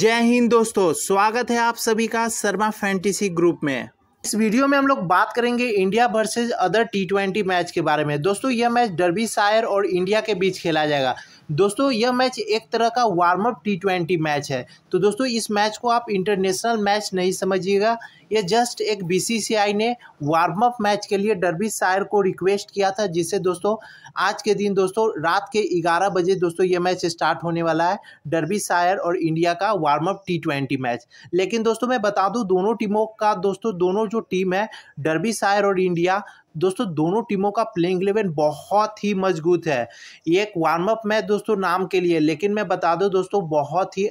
जय हिंद दोस्तों स्वागत है आप सभी का शर्मा फैंटेसी ग्रुप में इस वीडियो में हम लोग बात करेंगे India versus other T twenty match के बारे में दोस्तों यह मैच डर्बी शायर और इंडिया के बीच खेला जाएगा दोस्तों यह मैच एक तरह का warm up T twenty match है तो दोस्तों इस मैच को आप इंटरनेशनल मैच नहीं समझिएगा यह जस्ट एक बीसीसीआई ने वार्म अप मैच के लिए डरबी शायर को रिक्वेस्ट किया था जिससे दोस्तों आज के दिन दोस्तों रात के 11 बजे दोस्तों यह मैच स्टार्ट होने वाला है डरबी शायर और इंडिया का warm up T twenty match लेकिन दोस्तों मैं बता दूँ दोनों टीमों का दोस्तों दोनों जो टीम है डरबी शायर और इंडिया दोस्तों दोनों टीमों का प्लेइंग इलेवन बहुत ही मजबूत है ये एक वार्म अप मैच दोस्तों नाम के लिए लेकिन मैं बता दूं दोस्तों बहुत ही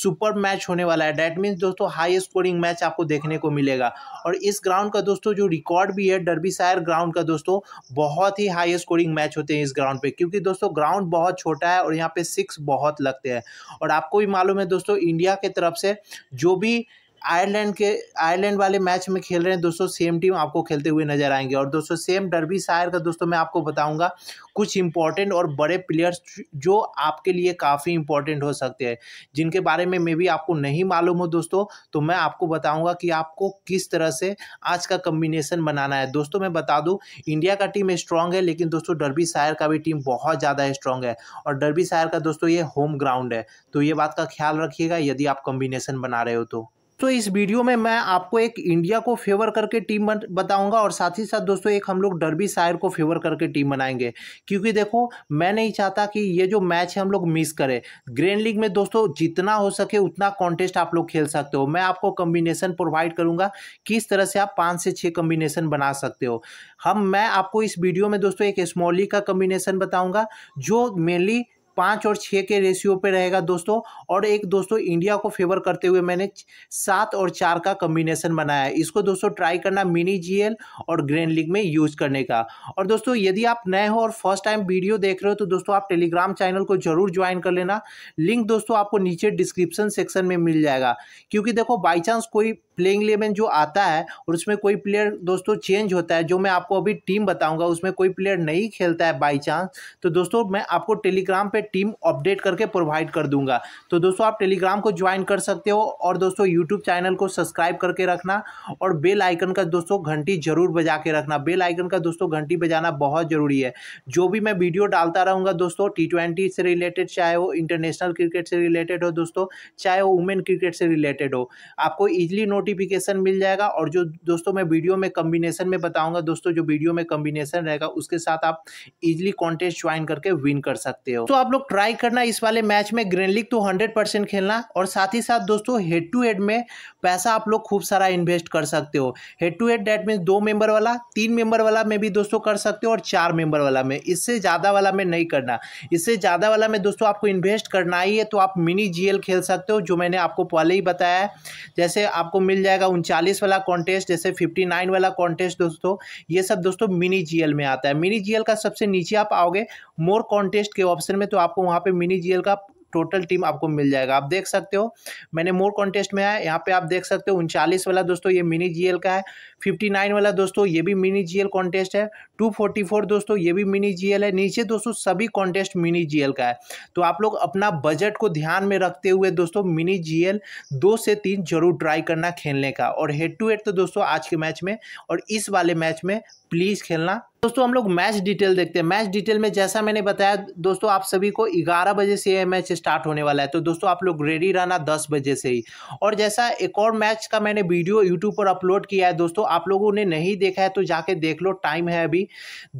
सुपर मैच होने वाला है डैट मीन्स दोस्तों हाई स्कोरिंग मैच आपको देखने को मिलेगा और इस ग्राउंड का दोस्तों जो रिकॉर्ड भी है डरबी सायर ग्राउंड का दोस्तों बहुत ही हाई स्कोरिंग मैच होते हैं इस ग्राउंड पे क्योंकि दोस्तों ग्राउंड बहुत छोटा है और यहाँ पे सिक्स बहुत लगते हैं और आपको भी मालूम है दोस्तों इंडिया के तरफ से जो भी आयरलैंड के आयरलैंड वाले मैच में खेल रहे हैं दोस्तों सेम टीम आपको खेलते हुए नजर आएंगे और दोस्तों सेम डरबी शायर का दोस्तों मैं आपको बताऊंगा कुछ इंपॉर्टेंट और बड़े प्लेयर्स जो आपके लिए काफ़ी इंपॉर्टेंट हो सकते हैं जिनके बारे में मे भी आपको नहीं मालूम हो दोस्तों तो मैं आपको बताऊँगा कि आपको किस तरह से आज का कम्बिनेशन बनाना है दोस्तों मैं बता दूँ इंडिया का टीम स्ट्रांग है लेकिन दोस्तों डरबी शायर का भी टीम बहुत ज़्यादा स्ट्रांग है और डरबी शायर का दोस्तों ये होम ग्राउंड है तो ये बात का ख्याल रखिएगा यदि आप कम्बिनेशन बना रहे हो तो तो इस वीडियो में मैं आपको एक इंडिया को फेवर करके टीम बताऊंगा और साथ ही साथ दोस्तों एक हम लोग डरबी शायर को फेवर करके टीम बनाएंगे क्योंकि देखो मैं नहीं चाहता कि ये जो मैच है हम लोग मिस करें ग्रैंड लीग में दोस्तों जितना हो सके उतना कॉन्टेस्ट आप लोग खेल सकते हो मैं आपको कम्बिनेशन प्रोवाइड करूंगा किस तरह से आप पाँच से छः कम्बिनेशन बना सकते हो हम मैं आपको इस वीडियो में दोस्तों एक स्मॉली का कम्बिनेशन बताऊँगा जो मेनली पाँच और छः के रेशियो पे रहेगा दोस्तों और एक दोस्तों इंडिया को फेवर करते हुए मैंने सात और चार का कम्बिनेशन बनाया है इसको दोस्तों ट्राई करना मिनी जीएल और ग्रेन लीग में यूज़ करने का और दोस्तों यदि आप नए हो और फर्स्ट टाइम वीडियो देख रहे हो तो दोस्तों आप टेलीग्राम चैनल को जरूर ज्वाइन कर लेना लिंक दोस्तों आपको नीचे डिस्क्रिप्शन सेक्शन में मिल जाएगा क्योंकि देखो बाई चांस कोई प्लेइंग इलेवन जो आता है और उसमें कोई प्लेयर दोस्तों चेंज होता है जो मैं आपको अभी टीम बताऊंगा उसमें कोई प्लेयर नहीं खेलता है बाई चांस तो दोस्तों मैं आपको टेलीग्राम पर टीम अपडेट करके प्रोवाइड कर दूंगा तो दोस्तों आप टेलीग्राम को ज्वाइन कर सकते हो और दोस्तों यूट्यूब चैनल को सब्सक्राइब करके रखना और बेल आइकन का दोस्तों घंटी जरूर बजा के रखना बेल आइकन का दोस्तों घंटी बजाना बहुत ज़रूरी है जो भी मैं वीडियो डालता रहूँगा दोस्तों टी से रिलेटेड चाहे वो इंटरनेशनल क्रिकेट से रिलेटेड हो दोस्तों चाहे वो वुमेन क्रिकेट से रिलेटेड हो आपको इजिली नोटिस नोटिफिकेशन मिल जाएगा और जो दोस्तों मैं वीडियो में कम्बिनेशन में बताऊंगा दोस्तों जो वीडियो में कम्बिनेशन रहेगा उसके साथ आप इजिली कॉन्टेस्ट ज्वाइन करके विन कर सकते हो तो आप लोग ट्राई करना इस वाले मैच में ग्रेन लीग तो हंड्रेड खेलना और साथ ही साथ दोस्तों हेड टू हेड में पैसा आप लोग खूब सारा इन्वेस्ट कर सकते हो head to head that mean दो मेंबर वाला तीन मेंबर वाला में भी दोस्तों कर सकते हो और चार मेंबर वाला में इससे ज़्यादा वाला में नहीं करना इससे ज़्यादा वाला में दोस्तों आपको इन्वेस्ट करना ही है तो आप मिनी जीएल खेल सकते हो जो मैंने आपको पहले ही बताया है जैसे आपको मिल मिल जाएगा उनचालीस वाला कॉन्टेस्ट जैसे फिफ्टी नाइन वाला कॉन्टेस्ट दोस्तों ये सब दोस्तों मिनी जीएल में आता है मिनी जीएल का सबसे नीचे आप आओगे मोर कॉन्टेस्ट के ऑप्शन में तो आपको वहाँ पे मिनी जीएल का टोटल टीम आपको मिल जाएगा आप देख सकते हो मैंने मोर कॉन्टेस्ट में आया यहाँ पे आप देख सकते हो उनचालीस वाला दोस्तों ये मिनी जीएल का है फिफ्टी नाइन वाला दोस्तों ये भी मिनी जीएल कॉन्टेस्ट है टू फोर्टी फोर दोस्तों ये भी मिनी जीएल है नीचे दोस्तों सभी कॉन्टेस्ट मिनी जीएल का है तो आप लोग अपना बजट को ध्यान में रखते हुए दोस्तों मिनी जीएल दो से तीन जरूर ट्राई करना खेलने का और हेड टू हेड तो दोस्तों आज के मैच में और इस वाले मैच में प्लीज़ खेलना दोस्तों हम लोग मैच डिटेल देखते हैं मैच डिटेल में जैसा मैंने बताया दोस्तों आप सभी को 11 बजे से यह मैच स्टार्ट होने वाला है तो दोस्तों आप लोग रेडी रहना 10 बजे से ही और जैसा एक और मैच का मैंने वीडियो यूट्यूब पर अपलोड किया है दोस्तों आप लोगों ने नहीं देखा है तो जाके देख लो टाइम है अभी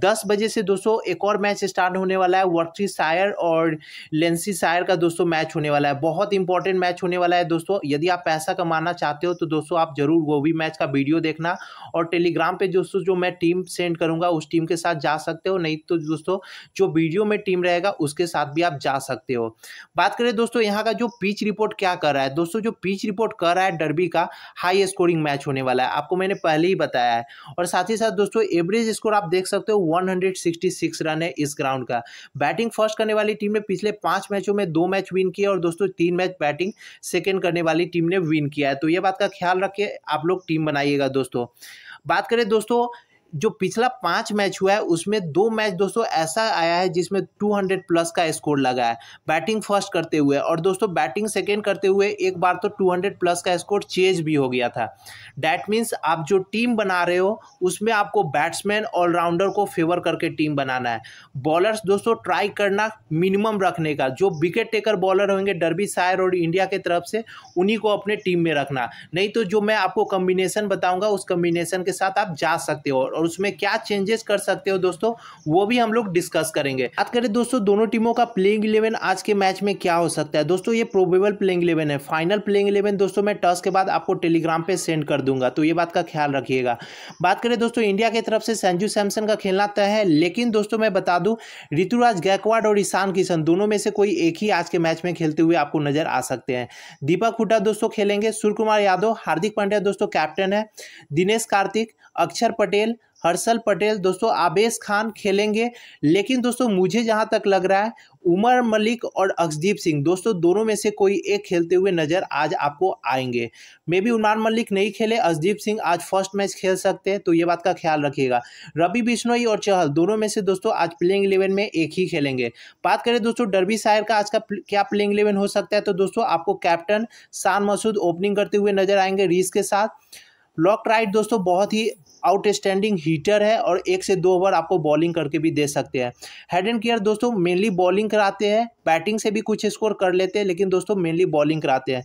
दस बजे से दोस्तों एक और मैच स्टार्ट होने वाला है वर्ची सायर और लेंसी सायर का दोस्तों मैच होने वाला है बहुत इंपॉर्टेंट मैच होने वाला है दोस्तों यदि आप पैसा कमाना चाहते हो तो दोस्तों आप जरूर वो भी मैच का वीडियो देखना और टेलीग्राम पर दोस्तों जो मैं टीम सेंड करूँगा उस टीम के साथ जा सकते हो नहीं तो दोस्तों जो वीडियो में टीम रहेगा उसके साथ भी आप जा सकते हो बात करें दोस्तों यहाँ का जो पिच रिपोर्ट क्या कर रहा है दोस्तों जो पिच रिपोर्ट कर रहा है डरबी का हाई स्कोरिंग मैच होने वाला है आपको मैंने पहले ही बताया है और साथ ही साथ दोस्तों एवरेज स्कोर आप देख सकते हो वन रन है इस ग्राउंड का बैटिंग फर्स्ट करने वाली टीम ने पिछले पांच मैचों में दो मैच विन किया और दोस्तों तीन मैच बैटिंग सेकेंड करने वाली टीम ने विन किया है तो यह बात का ख्याल रखिए आप लोग टीम बनाइएगा दोस्तों बात करें दोस्तों जो पिछला पांच मैच हुआ है उसमें दो मैच दोस्तों ऐसा आया है जिसमें 200 प्लस का स्कोर लगा है बैटिंग फर्स्ट करते हुए और दोस्तों बैटिंग सेकेंड करते हुए एक बार तो 200 प्लस का स्कोर चेज भी हो गया था डैट मीन्स आप जो टीम बना रहे हो उसमें आपको बैट्समैन ऑलराउंडर को फेवर करके टीम बनाना है बॉलर्स दोस्तों ट्राई करना मिनिमम रखने का जो विकेट टेकर बॉलर होंगे डरबी सायर और इंडिया के तरफ से उन्हीं को अपने टीम में रखना नहीं तो जो मैं आपको कॉम्बिनेशन बताऊँगा उस कॉम्बिनेशन के साथ आप जा सकते हो और उसमें क्या चेंजेस कर सकते हो दोस्तों वो भी हम लोग डिस्कस करेंगे बात करें दोस्तों दोनों टीमों का प्लेइंग इलेवन आज के मैच में क्या हो सकता है दोस्तों ये प्रोबेबल प्लेइंग इलेवन है फाइनल प्लेइंग इलेवन दोस्तों मैं टॉस के बाद आपको टेलीग्राम पर सेंड कर दूंगा तो ये बात का ख्याल रखिएगा बात करें दोस्तों इंडिया की तरफ से संजू सैमसन का खेलना तय है लेकिन दोस्तों मैं बता दूँ ऋतुराज गायकवाड़ और ईशान किशन दोनों में से कोई एक ही आज के मैच में खेलते हुए आपको नजर आ सकते हैं दीपक हुडा दोस्तों खेलेंगे सूर्य कुमार यादव हार्दिक पांड्या दोस्तों कैप्टन है दिनेश कार्तिक अक्षर पटेल हर्षल पटेल दोस्तों आबेश खान खेलेंगे लेकिन दोस्तों मुझे जहां तक लग रहा है उमर मलिक और अक्षदीप सिंह दोस्तों दोनों में से कोई एक खेलते हुए नजर आज आपको आएंगे मे बी उमर मलिक नहीं खेले अक्षदीप सिंह आज फर्स्ट मैच खेल सकते हैं तो ये बात का ख्याल रखिएगा रवि बिश्नोई और चहल दोनों में से दोस्तों आज प्लेइंग इलेवन में एक ही खेलेंगे बात करें दोस्तों डरबी शायर का आज का क्या प्लेइंग इलेवन हो सकता है तो दोस्तों आपको कैप्टन शान मसूद ओपनिंग करते हुए नजर आएंगे रीस के साथ लॉक राइट दोस्तों बहुत ही आउटस्टैंडिंग हीटर है और एक से दो ओवर आपको बॉलिंग करके भी दे सकते हैं हेड एंड केयर दोस्तों मेनली बॉलिंग कराते हैं बैटिंग से भी कुछ स्कोर कर लेते हैं लेकिन दोस्तों मेनली बॉलिंग कराते हैं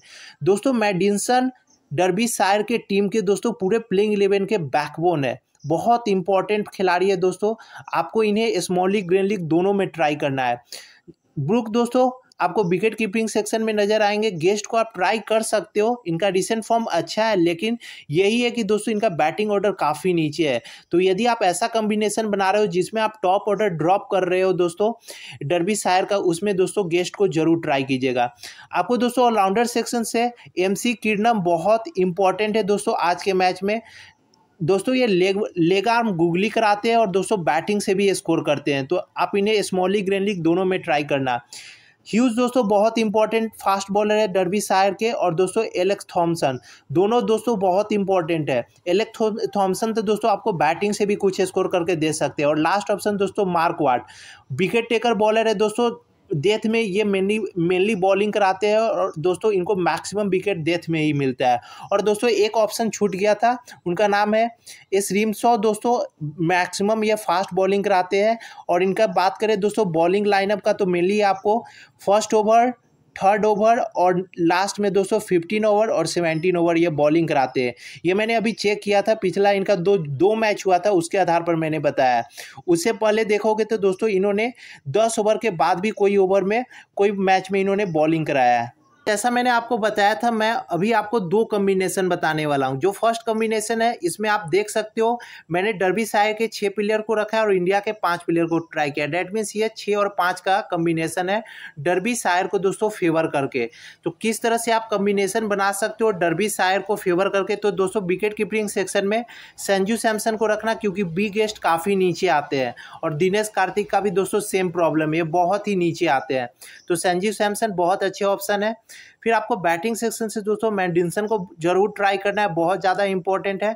दोस्तों मैडिनसन डरबी सायर के टीम के दोस्तों पूरे प्लेइंग इलेवन के बैकबोन है बहुत इंपॉर्टेंट खिलाड़ी है दोस्तों आपको इन्हें स्मॉल लीग ग्रीन लीग दोनों में ट्राई करना है ब्रुक दोस्तों आपको विकेट कीपिंग सेक्शन में नजर आएंगे गेस्ट को आप ट्राई कर सकते हो इनका रिसेंट फॉर्म अच्छा है लेकिन यही है कि दोस्तों इनका बैटिंग ऑर्डर काफ़ी नीचे है तो यदि आप ऐसा कॉम्बिनेशन बना रहे हो जिसमें आप टॉप ऑर्डर ड्रॉप कर रहे हो दोस्तों डरबी सायर का उसमें दोस्तों गेस्ट को जरूर ट्राई कीजिएगा आपको दोस्तों ऑलराउंडर सेक्शन से एम सी बहुत इंपॉर्टेंट है दोस्तों आज के मैच में दोस्तों ये लेग लेग आर्म गुगली कराते हैं और दोस्तों बैटिंग से भी स्कोर करते हैं तो आप इन्हें स्मॉल लीग ग्रैंड लीग दोनों में ट्राई करना ह्यूज दोस्तों बहुत इंपॉर्टेंट फास्ट बॉलर है डर्बी सायर के और दोस्तों एलेक्स थॉमसन दोनों दोस्तों बहुत इंपॉर्टेंट है एलेक्स थॉमसन तो दोस्तों आपको बैटिंग से भी कुछ स्कोर करके दे सकते हैं और लास्ट ऑप्शन दोस्तों Mark Watt wicket taker bowler है दोस्तों डेथ में ये मेनली मेनली बॉलिंग कराते हैं और दोस्तों इनको मैक्सिमम विकेट डेथ में ही मिलता है और दोस्तों एक ऑप्शन छूट गया था उनका नाम है एस रीम दोस्तों मैक्सिमम ये फास्ट बॉलिंग कराते हैं और इनका बात करें दोस्तों बॉलिंग लाइनअप का तो मेनली आपको फर्स्ट ओवर थर्ड ओवर और लास्ट में दोस्तों फिफ्टीन ओवर और सेवेंटीन ओवर ये बॉलिंग कराते हैं ये मैंने अभी चेक किया था पिछला इनका दो दो मैच हुआ था उसके आधार पर मैंने बताया उससे पहले देखोगे तो दोस्तों इन्होंने दस ओवर के बाद भी कोई ओवर में कोई मैच में इन्होंने बॉलिंग कराया है जैसा मैंने आपको बताया था मैं अभी आपको दो कम्बिनेशन बताने वाला हूँ जो फर्स्ट कम्बिनेशन है इसमें आप देख सकते हो मैंने डरबी साय के छः प्लेयर को रखा है और इंडिया के पाँच प्लेयर को ट्राई किया डेट मीन्स ये छः और पाँच का कम्बिनेशन है डरबी सायर को दोस्तों फेवर करके तो किस तरह से आप कम्बिनेशन बना सकते हो डरबी सायर को फेवर करके तो दोस्तों विकेट कीपरिंग सेक्शन में संजू सैमसन को रखना क्योंकि बी गेस्ट काफ़ी नीचे आते हैं और दिनेश कार्तिक का भी दोस्तों सेम प्रॉब्लम है बहुत ही नीचे आते हैं तो संजीव सैमसन बहुत अच्छे ऑप्शन है फिर आपको बैटिंग सेक्शन से दोस्तों मैंडिनसन को जरूर ट्राई करना है बहुत ज़्यादा इंपॉर्टेंट है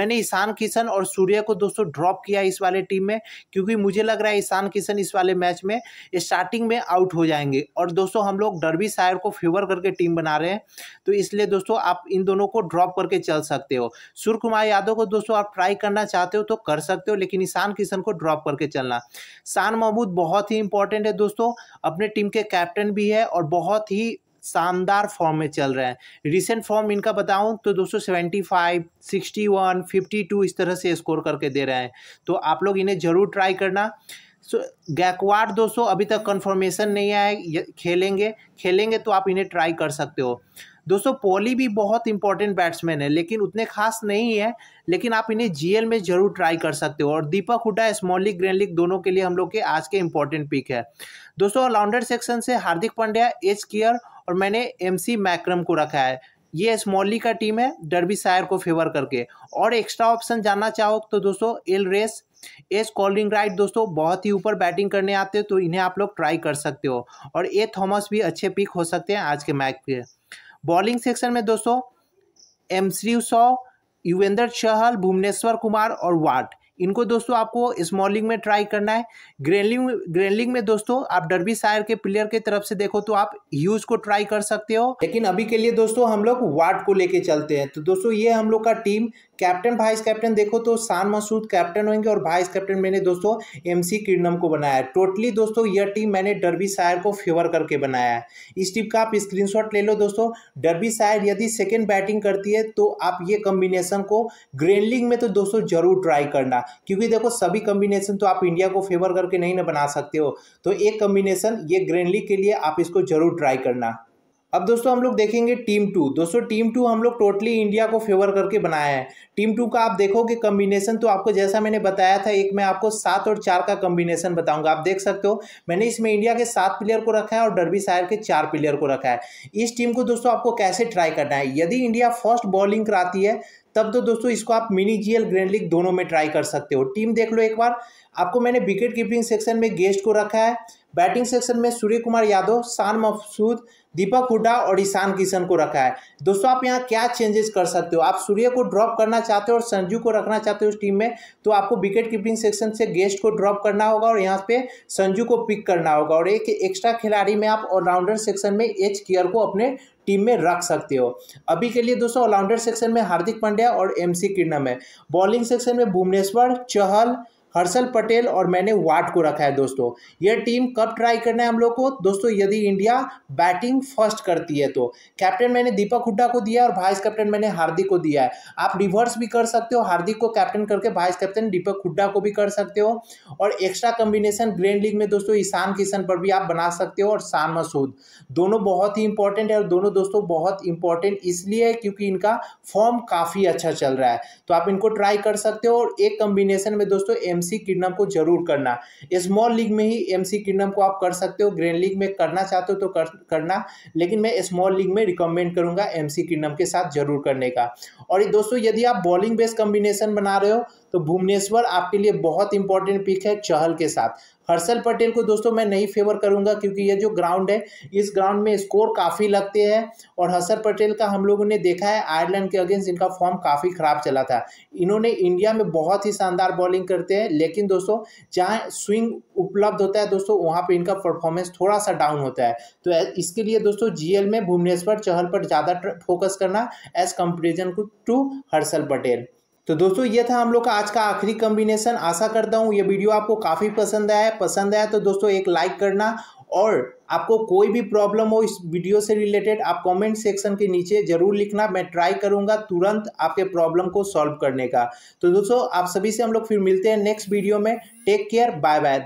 मैंने ईशान किशन और सूर्य को दोस्तों ड्रॉप किया इस वाले टीम में क्योंकि मुझे लग रहा है ईशान किशन इस वाले मैच में स्टार्टिंग में आउट हो जाएंगे और दोस्तों हम लोग डरबी शायर को फेवर करके टीम बना रहे हैं तो इसलिए दोस्तों आप इन दोनों को ड्रॉप करके चल सकते हो सूर्य कुमार यादव को दोस्तों आप ट्राई करना चाहते हो तो कर सकते हो लेकिन ईशान किशन को ड्रॉप करके चलना शान महमूद बहुत ही इंपॉर्टेंट है दोस्तों अपने टीम के कैप्टन भी है और बहुत ही शानदार फॉर्म में चल रहे हैं रिसेंट फॉर्म इनका बताऊं तो दोस्तों seventy five sixty one fifty two इस तरह से स्कोर करके दे रहे हैं तो आप लोग इन्हें ज़रूर ट्राई करना सो गैकवाड दोस्तों अभी तक कन्फर्मेशन नहीं आया खेलेंगे खेलेंगे तो आप इन्हें ट्राई कर सकते हो दोस्तों पोली भी बहुत इंपॉर्टेंट बैट्समैन है लेकिन उतने खास नहीं है लेकिन आप इन्हें जीएल में जरूर ट्राई कर सकते हो और Deepak Hooda small league grand league दोनों के लिए हम लोग के आज के इंपॉर्टेंट पिक है दोस्तों ऑलराउंडर सेक्शन से हार्दिक पांड्या एच केयर और मैंने एम सी मैक्रम को रखा है ये स्मॉली का टीम है डरबी सायर को फेवर करके और एक्स्ट्रा ऑप्शन जानना चाहो तो दोस्तों एल रेस एस कॉलिंग राइट दोस्तों बहुत ही ऊपर बैटिंग करने आते हो तो इन्हें आप लोग ट्राई कर सकते हो और ए थॉमस भी अच्छे पिक हो सकते हैं आज के मैच के बॉलिंग सेक्शन में दोस्तों एम श्री सौ युवेंद्र चहल भुवनेश्वर कुमार और वाट इनको दोस्तों आपको स्मॉलिंग में ट्राई करना है ग्रेनलिंग ग्रेनलिंग में दोस्तों आप डरबी सायर के प्लेयर के तरफ से देखो तो आप ह्यूज को ट्राई कर सकते हो लेकिन अभी के लिए दोस्तों हम लोग वाट को लेके चलते हैं तो दोस्तों ये हम लोग का टीम कैप्टन वाइस कैप्टन देखो तो शान मसूद कैप्टन होंगे और वाइस कैप्टन मैंने दोस्तों एम सी किरणम को बनाया है टोटली दोस्तों यह टीम मैंने डरबी शायर को फेवर करके बनाया है इस टीम का आप स्क्रीनशॉट ले लो दोस्तों डरबी शायर यदि सेकेंड बैटिंग करती है तो आप ये कम्बिनेशन को ग्रेन लीग में तो दोस्तों जरूर ट्राई करना क्योंकि देखो सभी कम्बिनेशन तो आप इंडिया को फेवर करके नहीं ना बना सकते हो तो एक कम्बिनेशन ये ग्रेन लीग के लिए आप इसको जरूर ट्राई करना अब दोस्तों हम लोग देखेंगे टीम टू दोस्तों टीम टू हम लोग टोटली इंडिया को फेवर करके बनाया है टीम टू का आप देखोगे कम्बिनेशन तो आपको जैसा मैंने बताया था एक मैं आपको सात और चार का कम्बिनेशन बताऊंगा आप देख सकते हो मैंने इसमें इंडिया के सात प्लेयर को रखा है और डरबी सायर के चार प्लेयर को रखा है इस टीम को दोस्तों आपको कैसे ट्राई करना है यदि इंडिया फर्स्ट बॉलिंग कराती है तब तो दोस्तों इसको आप मिनी जीएल ग्रैंड लीग दोनों में ट्राई कर सकते हो टीम देख लो एक बार आपको मैंने विकेट कीपिंग सेक्शन में गेस्ट को रखा है बैटिंग सेक्शन में सूर्य कुमार यादव शान मफसूद दीपक हुडा और ईशान किशन को रखा है दोस्तों आप यहाँ क्या चेंजेस कर सकते हो आप सूर्य को ड्रॉप करना चाहते हो और संजू को रखना चाहते हो उस टीम में तो आपको विकेट कीपिंग सेक्शन से गेस्ट को ड्रॉप करना होगा और यहाँ पे संजू को पिक करना होगा और एक एक्स्ट्रा खिलाड़ी में आप ऑलराउंडर सेक्शन में एच केयर को अपने टीम में रख सकते हो अभी के लिए दोस्तों ऑलराउंडर सेक्शन में हार्दिक पांड्या और एम सी किरणम है बॉलिंग सेक्शन में भुवनेश्वर चहल हर्षल पटेल और मैंने वाट को रखा है दोस्तों यह टीम कब ट्राई करना है हम लोग को दोस्तों यदि इंडिया बैटिंग फर्स्ट करती है तो कैप्टन मैंने दीपक हुड्डा को दिया और वाइस कैप्टन मैंने हार्दिक को दिया है आप रिवर्स भी कर सकते हो हार्दिक को कैप्टन करके वाइस कैप्टन दीपक हुड्डा को भी कर सकते हो और एक्स्ट्रा कॉम्बिनेशन ग्रैंड लीग में दोस्तों ईशान किशन पर भी आप बना सकते हो और शान मसूद दोनों बहुत ही इंपॉर्टेंट है और दोनों दोस्तों बहुत इंपॉर्टेंट इसलिए है क्योंकि इनका फॉर्म काफ़ी अच्छा चल रहा है तो आप इनको ट्राई कर सकते हो और एक कॉम्बिनेशन में दोस्तों एम एमसी किडनम को जरूर करना स्मॉल लीग में ही एमसी किडनम को आप कर सकते हो ग्रैंड लीग में करना चाहते हो तो कर, करना लेकिन मैं स्मॉल लीग में रिकमेंड करूंगा एमसी किडनम के साथ जरूर करने का और दोस्तों यदि आप बॉलिंग बेस कॉम्बिनेशन बना रहे हो तो भुवनेश्वर आपके लिए बहुत इंपॉर्टेंट पिक है चहल के साथ हर्षल पटेल को दोस्तों मैं नहीं फेवर करूंगा क्योंकि ये जो ग्राउंड है इस ग्राउंड में स्कोर काफ़ी लगते हैं और हर्षल पटेल का हम लोगों ने देखा है आयरलैंड के अगेंस्ट इनका फॉर्म काफ़ी ख़राब चला था इन्होंने इंडिया में बहुत ही शानदार बॉलिंग करते हैं लेकिन दोस्तों जहाँ स्विंग उपलब्ध होता है दोस्तों वहाँ पर इनका परफॉर्मेंस थोड़ा सा डाउन होता है तो इसके लिए दोस्तों जी में भुवनेश्वर चहल पर ज़्यादा फोकस करना as comparison to Harshal Patel तो दोस्तों ये था हम लोग का आज का आखिरी कॉम्बिनेशन आशा करता हूँ ये वीडियो आपको काफ़ी पसंद आया पसंद आया तो दोस्तों एक लाइक करना और आपको कोई भी प्रॉब्लम हो इस वीडियो से रिलेटेड आप कमेंट सेक्शन के नीचे जरूर लिखना मैं ट्राई करूंगा तुरंत आपके प्रॉब्लम को सॉल्व करने का तो दोस्तों आप सभी से हम लोग फिर मिलते हैं नेक्स्ट वीडियो में टेक केयर बाय बाय